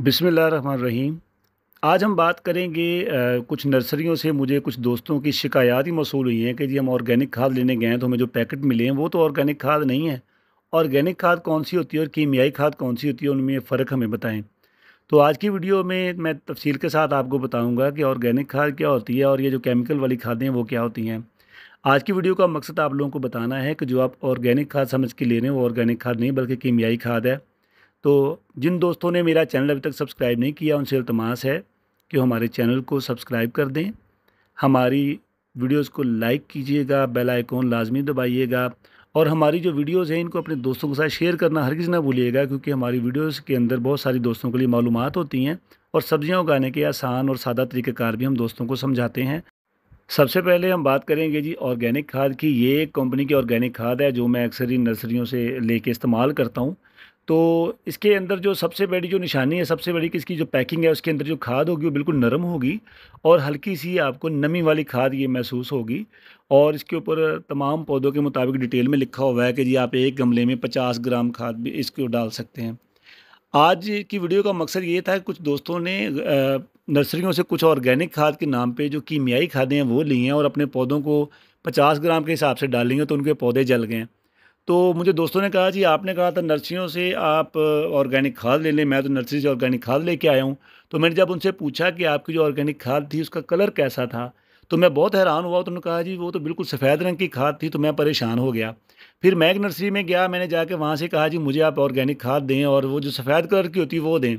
रहीम आज हम बात करेंगे आ, कुछ नर्सरियों से मुझे कुछ दोस्तों की शिकायत ही मौसू हुई है कि जी हम ऑर्गेनिक खाद लेने गए हैं तो हमें जो पैकेट मिले हैं वो तो ऑर्गेनिक खाद नहीं है ऑर्गेनिक खाद कौन सी होती है और कीमियाई खाद कौन सी होती है उनमें फ़र्क हमें बताएं तो आज की वीडियो में मैं तफसील के साथ आपको बताऊँगा कि ऑर्गेनिक खाद क्या होती है और ये जो केमिकल वाली खादें हैं वो क्या होती हैं आज की वीडियो का मकसद आप लोगों को बताना है कि जो आप ऑर्गेनिक खाद समझ के ले रहे हैं वो ऑर्गेनिक खाद नहीं बल्कि कीमियाई खाद है तो जिन दोस्तों ने मेरा चैनल अभी तक सब्सक्राइब नहीं किया उनसे अल्तमास है कि हमारे चैनल को सब्सक्राइब कर दें हमारी वीडियोस को लाइक कीजिएगा बेल आइकॉन लाजमी दबाइएगा और हमारी जो वीडियोस हैं इनको अपने दोस्तों के साथ शेयर करना हर किसी ना भूलिएगा क्योंकि हमारी वीडियोस के अंदर बहुत सारी दोस्तों के लिए मालूम होती हैं और सब्ज़ियाँ उगाने के आसान और सादा तरीक़ेकार भी हम दोस्तों को समझाते हैं सबसे पहले हम बात करेंगे जी ऑर्गेनिक खाद की ये एक कंपनी की ऑर्गेनिक खाद है जो मैं अक्सर ही नर्सरियों से लेके इस्तेमाल करता हूँ तो इसके अंदर जो सबसे बड़ी जो निशानी है सबसे बड़ी कि इसकी जो पैकिंग है उसके अंदर जो खाद होगी वो बिल्कुल नरम होगी और हल्की सी आपको नमी वाली खाद ये महसूस होगी और इसके ऊपर तमाम पौधों के मुताबिक डिटेल में लिखा हुआ है कि जी आप एक गमले में पचास ग्राम खाद भी इसको डाल सकते हैं आज की वीडियो का मकसद ये था कुछ दोस्तों ने नर्सरियों से कुछ ऑर्गेनिक खाद के नाम पर जो कीमियाई खादें हैं वो ली हैं और अपने पौधों को पचास ग्राम के हिसाब से डालेंगे तो उनके पौधे जल गए हैं तो मुझे दोस्तों ने कहा जी आपने कहा था नर्सरियों से आप ऑर्गेनिक खाद ले लें मैं तो नर्सरी से ऑर्गेनिक खाद लेके आया हूँ तो मैंने जब उनसे पूछा कि आपकी जो ऑर्गेनिक खाद थी उसका कलर कैसा था तो मैं बहुत हैरान हुआ तो उन्होंने कहा जी वो तो बिल्कुल सफ़ेद रंग की खाद थी तो मैं परेशान हो गया फिर मैं एक नर्सरी में गया मैंने जाके वहाँ से कहा जी मुझे आप ऑर्गेनिक खाद दें और वो जो सफ़ेद कलर की होती है वो दें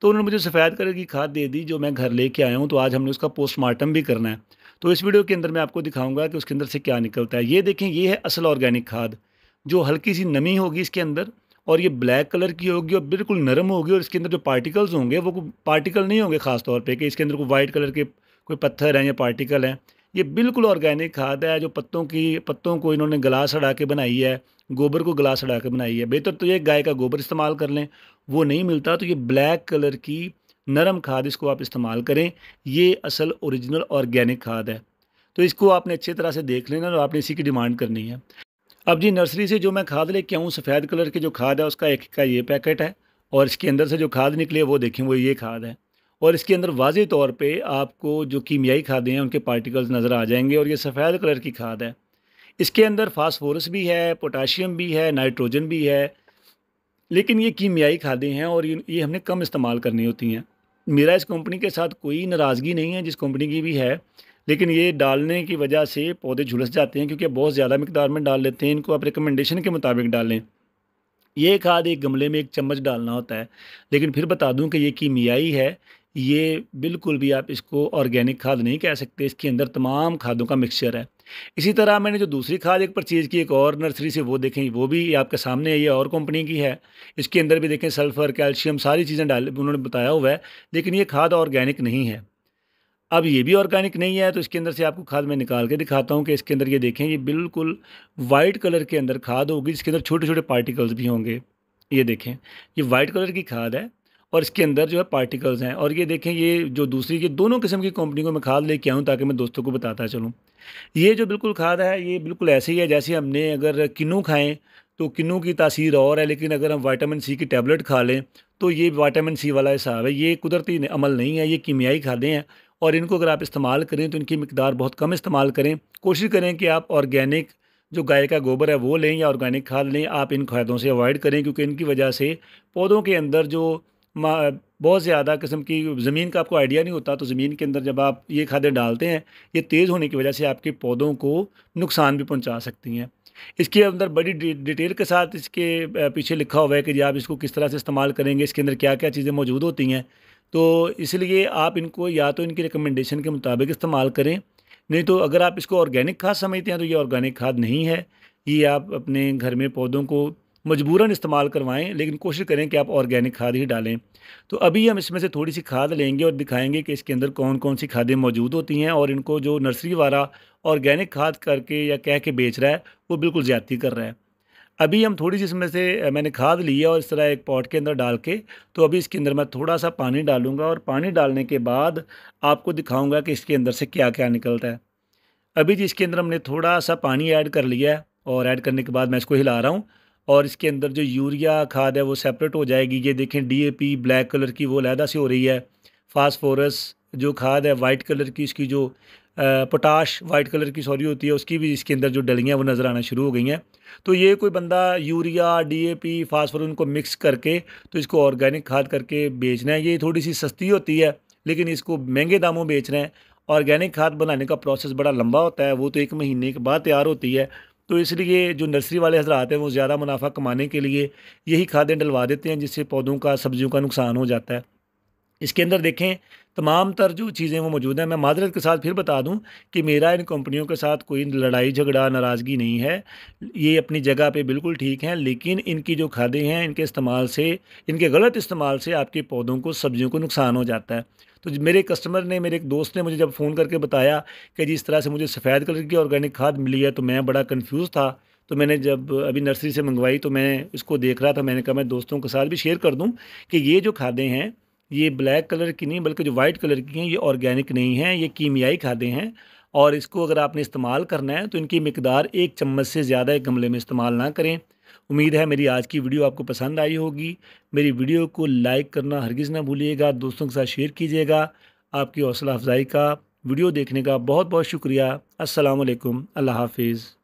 तो उन्होंने मुझे सफ़ेद कलर की खाद दे दी जो मैं घर लेके आया हूँ तो आज हमने उसका पोस्टमार्टम भी करना है तो इस वीडियो के अंदर मैं आपको दिखाऊँगा कि उसके अंदर से क्या निकलता है ये देखें ये है असल ऑर्गेनिक खाद जो हल्की सी नमी होगी इसके अंदर और ये ब्लैक कलर की होगी और बिल्कुल नरम होगी और इसके अंदर जो पार्टिकल्स होंगे वो पार्टिकल नहीं होंगे ख़ास तौर पे कि इसके अंदर कोई वाइट कलर के कोई पत्थर हैं या पार्टिकल हैं ये बिल्कुल ऑर्गेनिक खाद है जो पत्तों की पत्तों को इन्होंने गिलास अड़ा के बनाई है गोबर को गिलास अड़ा के बनाई है बेहतर तो ये गाय का गोबर इस्तेमाल कर लें वो नहीं मिलता तो ये ब्लैक कलर की नरम खाद इसको आप इस्तेमाल करें ये असल ओरिजिनल ऑर्गेनिक खाद है तो इसको आपने अच्छी तरह से देख लेना और आपने इसी की डिमांड करनी है अब जी नर्सरी से जो मैं खाद लेके आऊँ सफ़ेद कलर की जो खाद है उसका एक का ये पैकेट है और इसके अंदर से जो खाद निकली है वो देखें वो ये खाद है और इसके अंदर वाजे तौर पे आपको जो कीमियाई खादें हैं उनके पार्टिकल्स नज़र आ जाएंगे और ये सफ़ेद कलर की खाद है इसके अंदर फास्फोरस भी है पोटाशियम भी है नाइट्रोजन भी है लेकिन ये कीमियाई खादें हैं और ये हमने कम इस्तेमाल करनी होती हैं मेरा इस कंपनी के साथ कोई नाराज़गी नहीं है जिस कंपनी की भी है लेकिन ये डालने की वजह से पौधे झुलस जाते हैं क्योंकि बहुत ज़्यादा मकदार में डाल लेते हैं इनको आप रिकमेंडेशन के मुताबिक डालें ये खाद एक गमले में एक चम्मच डालना होता है लेकिन फिर बता दूं कि ये कीमियाई है ये बिल्कुल भी आप इसको ऑर्गेनिक खाद नहीं कह सकते इसके अंदर तमाम खादों का मिक्सचर है इसी तरह मैंने जो दूसरी खाद एक परचेज़ की एक और नर्सरी से वो देखें वो भी आपके सामने है ये और कंपनी की है इसके अंदर भी देखें सल्फ़र कैल्शियम सारी चीज़ें डाल उन्होंने बताया हुआ है लेकिन ये खाद ऑर्गेनिक नहीं है अब ये भी ऑर्गेनिक नहीं है तो इसके अंदर से आपको खाद मैं निकाल के दिखाता हूँ कि इसके अंदर ये देखें ये बिल्कुल वाइट कलर के अंदर खाद होगी जिसके अंदर छोटे छोटे पार्टिकल्स भी होंगे ये देखें ये वाइट कलर की खाद है और इसके अंदर जो है पार्टिकल्स हैं और ये देखें ये जो दूसरी ये दोनों किस्म की कंपनी को मैं खाद लेके आऊँ ताकि मैं दोस्तों को बताता चलूँ ये जो बिल्कुल खाद है ये बिल्कुल ऐसे ही है जैसे हमने अगर किन्नू खाएँ तो किन्नू की तासीर और है लेकिन अगर हम वाइटामिन सी की टैबलेट खा लें तो ये वाइटामिन सी वाला हिसाब है ये कुदरती अमल नहीं है ये कीमियाई खादें हैं और इनको अगर आप इस्तेमाल करें तो इनकी मकदार बहुत कम इस्तेमाल करें कोशिश करें कि आप ऑर्गेनिक जो गाय का गोबर है वो लें या ऑर्गेनिक खाद लें आप इन खादों से अवॉइड करें क्योंकि इनकी वजह से पौधों के अंदर जो बहुत ज़्यादा किस्म की ज़मीन का आपको आइडिया नहीं होता तो ज़मीन के अंदर जब आप ये खादें डालते हैं ये तेज़ होने की वजह से आपके पौधों को नुकसान भी पहुँचा सकती हैं इसके अंदर बड़ी डिटेल के साथ इसके पीछे लिखा हुआ है कि जी आप इसको किस तरह से इस्तेमाल करेंगे इसके अंदर क्या क्या चीज़ें मौजूद होती हैं तो इसलिए आप इनको या तो इनकी रिकमेंडेशन के मुताबिक इस्तेमाल करें नहीं तो अगर आप इसको ऑर्गेनिक खाद समझते हैं तो ये ऑर्गेनिक खाद नहीं है ये आप अपने घर में पौधों को मजबूरन इस्तेमाल करवाएं लेकिन कोशिश करें कि आप ऑर्गेनिक खाद ही डालें तो अभी हम इसमें से थोड़ी सी खाद लेंगे और दिखाएंगे कि इसके अंदर कौन कौन सी खादें मौजूद होती हैं और इनको जो नर्सरी वाला ऑर्गेनिक खाद करके या कह के बेच रहा है वो बिल्कुल ज़्यादती कर रहा है अभी हम थोड़ी जिसमें से मैंने खाद ली है और इस तरह एक पॉट के अंदर डाल के तो अभी इसके अंदर मैं थोड़ा सा पानी डालूँगा और पानी डालने के बाद आपको दिखाऊँगा कि इसके अंदर से क्या क्या निकलता है अभी जी इसके अंदर हमने थोड़ा सा पानी ऐड कर लिया है और ऐड करने के बाद मैं इसको हिला रहा हूँ और इसके अंदर जो यूरिया खाद है वो सेपरेट हो जाएगी ये देखें डी ब्लैक कलर की वो लहदा सी हो रही है फास्फोरस जो खाद है वाइट कलर की इसकी जो पोटाश वाइट कलर की सॉरी होती है उसकी भी इसके अंदर जो डलियाँ वो नज़र आना शुरू हो गई हैं तो ये कोई बंदा यूरिया डीएपी फास्फोर उनको मिक्स करके तो इसको ऑर्गेनिक खाद करके बेचना है ये थोड़ी सी सस्ती होती है लेकिन इसको महंगे दामों बेचना है ऑर्गेनिक खाद बनाने का प्रोसेस बड़ा लंबा होता है वो तो एक महीने के बाद तैयार होती है तो इसलिए जो नर्सरी वाले हजरात हैं वो ज़्यादा मुनाफा कमाने के लिए यही खादें डलवा देते हैं जिससे पौधों का सब्जियों का नुकसान हो जाता है इसके अंदर देखें तमाम तर जो चीज़ें वो मौजूद हैं मैं माजरत के साथ फिर बता दूं कि मेरा इन कंपनियों के साथ कोई लड़ाई झगड़ा नाराज़गी नहीं है ये अपनी जगह पे बिल्कुल ठीक हैं लेकिन इनकी जो खादें हैं इनके इस्तेमाल से इनके गलत इस्तेमाल से आपके पौधों को सब्जियों को नुकसान हो जाता है तो मेरे कस्टमर ने मेरे एक दोस्त ने मुझे जब फ़ोन करके बताया कि जी इस तरह से मुझे सफ़ेद कलर की ऑर्गेनिक खाद मिली है तो मैं बड़ा कन्फ्यूज़ था तो मैंने जब अभी नर्सरी से मंगवाई तो मैं इसको देख रहा था मैंने कहा मैं दोस्तों के साथ भी शेयर कर दूँ कि ये जो खादें हैं ये ब्लैक कलर की नहीं बल्कि जो वाइट कलर की हैं ये ऑर्गेनिक नहीं हैं ये कीमियाई खादे हैं और इसको अगर आपने इस्तेमाल करना है तो इनकी मकदार एक चम्मच से ज़्यादा एक गमले में इस्तेमाल ना करें उम्मीद है मेरी आज की वीडियो आपको पसंद आई होगी मेरी वीडियो को लाइक करना हरगिज़ ना भूलिएगा दोस्तों के साथ शेयर कीजिएगा आपकी हौसला अफजाई का वीडियो देखने का बहुत बहुत शुक्रिया असलकम अल्लाह हाफिज़